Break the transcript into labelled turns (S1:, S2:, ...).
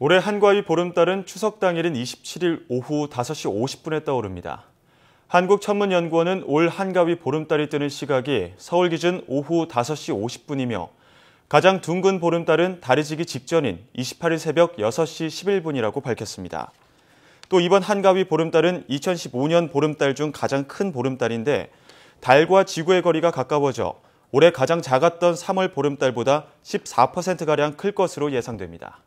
S1: 올해 한과위 보름달은 추석 당일인 27일 오후 5시 50분에 떠오릅니다. 한국천문연구원은 올 한가위 보름달이 뜨는 시각이 서울 기준 오후 5시 50분이며 가장 둥근 보름달은 달이 지기 직전인 28일 새벽 6시 11분이라고 밝혔습니다. 또 이번 한가위 보름달은 2015년 보름달 중 가장 큰 보름달인데 달과 지구의 거리가 가까워져 올해 가장 작았던 3월 보름달보다 14%가량 클 것으로 예상됩니다.